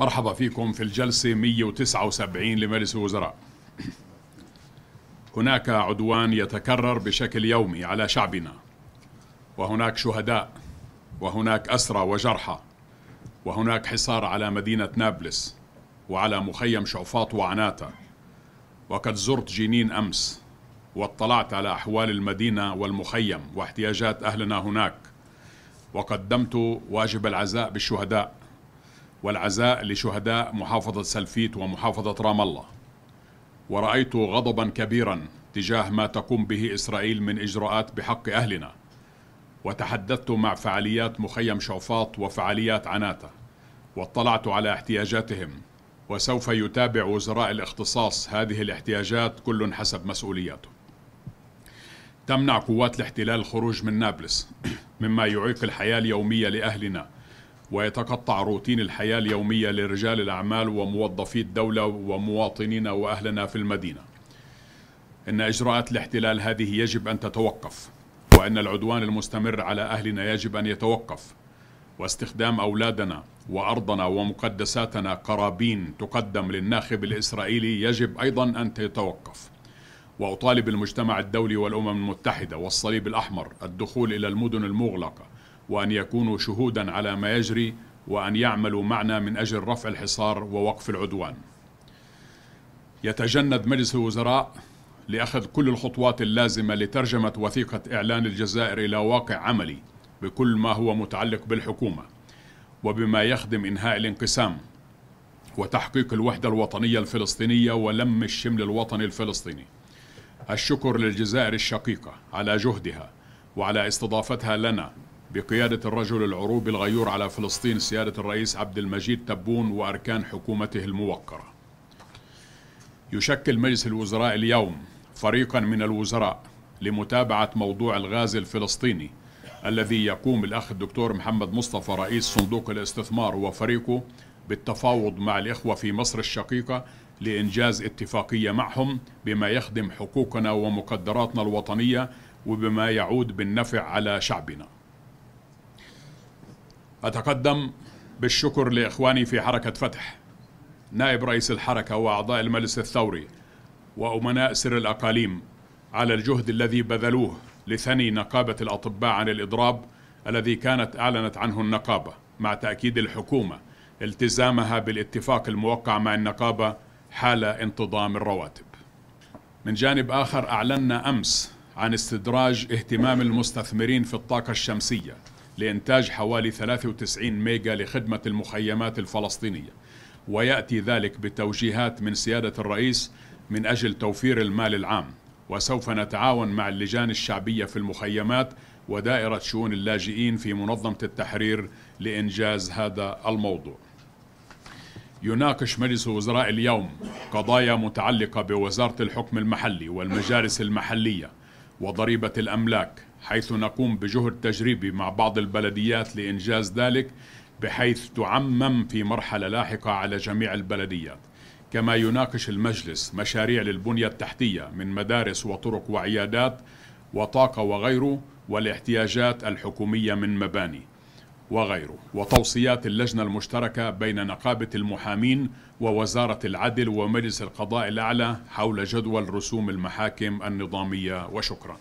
مرحبا فيكم في الجلسة 179 لمجلس الوزراء. هناك عدوان يتكرر بشكل يومي على شعبنا وهناك شهداء وهناك أسرى وجرحى وهناك حصار على مدينة نابلس وعلى مخيم شعفاط وعناتا وقد زرت جنين أمس واطلعت على أحوال المدينة والمخيم واحتياجات أهلنا هناك وقدمت واجب العزاء بالشهداء والعزاء لشهداء محافظة سلفيت ومحافظة رام الله ورأيت غضبا كبيرا تجاه ما تقوم به إسرائيل من إجراءات بحق أهلنا وتحدثت مع فعاليات مخيم شوفاط وفعاليات عناتة واطلعت على احتياجاتهم وسوف يتابع وزراء الاختصاص هذه الاحتياجات كل حسب مسؤولياته تمنع قوات الاحتلال الخروج من نابلس مما يعيق الحياة اليومية لأهلنا ويتقطع روتين الحياة اليومية لرجال الأعمال وموظفي الدولة ومواطنين وأهلنا في المدينة إن إجراءات الاحتلال هذه يجب أن تتوقف وأن العدوان المستمر على أهلنا يجب أن يتوقف واستخدام أولادنا وأرضنا ومقدساتنا قرابين تقدم للناخب الإسرائيلي يجب أيضا أن تتوقف وأطالب المجتمع الدولي والأمم المتحدة والصليب الأحمر الدخول إلى المدن المغلقة وأن يكونوا شهودا على ما يجري وأن يعملوا معنا من أجل رفع الحصار ووقف العدوان يتجند مجلس الوزراء لأخذ كل الخطوات اللازمة لترجمة وثيقة إعلان الجزائر إلى واقع عملي بكل ما هو متعلق بالحكومة وبما يخدم إنهاء الانقسام وتحقيق الوحدة الوطنية الفلسطينية ولم الشمل الوطني الفلسطيني الشكر للجزائر الشقيقة على جهدها وعلى استضافتها لنا بقيادة الرجل العروبي الغيور على فلسطين سيادة الرئيس عبد المجيد تبون وأركان حكومته الموقرة يشكل مجلس الوزراء اليوم فريقا من الوزراء لمتابعة موضوع الغاز الفلسطيني الذي يقوم الأخ الدكتور محمد مصطفى رئيس صندوق الاستثمار وفريقه بالتفاوض مع الإخوة في مصر الشقيقة لإنجاز اتفاقية معهم بما يخدم حقوقنا ومقدراتنا الوطنية وبما يعود بالنفع على شعبنا أتقدم بالشكر لإخواني في حركة فتح نائب رئيس الحركة وأعضاء المجلس الثوري وأمناء سر الأقاليم على الجهد الذي بذلوه لثني نقابة الأطباء عن الإضراب الذي كانت أعلنت عنه النقابة مع تأكيد الحكومة التزامها بالاتفاق الموقع مع النقابة حال انتظام الرواتب من جانب آخر أعلنا أمس عن استدراج اهتمام المستثمرين في الطاقة الشمسية لإنتاج حوالي 93 ميجا لخدمة المخيمات الفلسطينية ويأتي ذلك بتوجيهات من سيادة الرئيس من أجل توفير المال العام وسوف نتعاون مع اللجان الشعبية في المخيمات ودائرة شؤون اللاجئين في منظمة التحرير لإنجاز هذا الموضوع يناقش مجلس الوزراء اليوم قضايا متعلقة بوزارة الحكم المحلي والمجالس المحلية وضريبة الأملاك حيث نقوم بجهد تجريبي مع بعض البلديات لإنجاز ذلك بحيث تعمم في مرحلة لاحقة على جميع البلديات كما يناقش المجلس مشاريع للبنية التحتية من مدارس وطرق وعيادات وطاقة وغيره والاحتياجات الحكومية من مباني وغيره وتوصيات اللجنة المشتركة بين نقابة المحامين ووزارة العدل ومجلس القضاء الأعلى حول جدول رسوم المحاكم النظامية وشكراً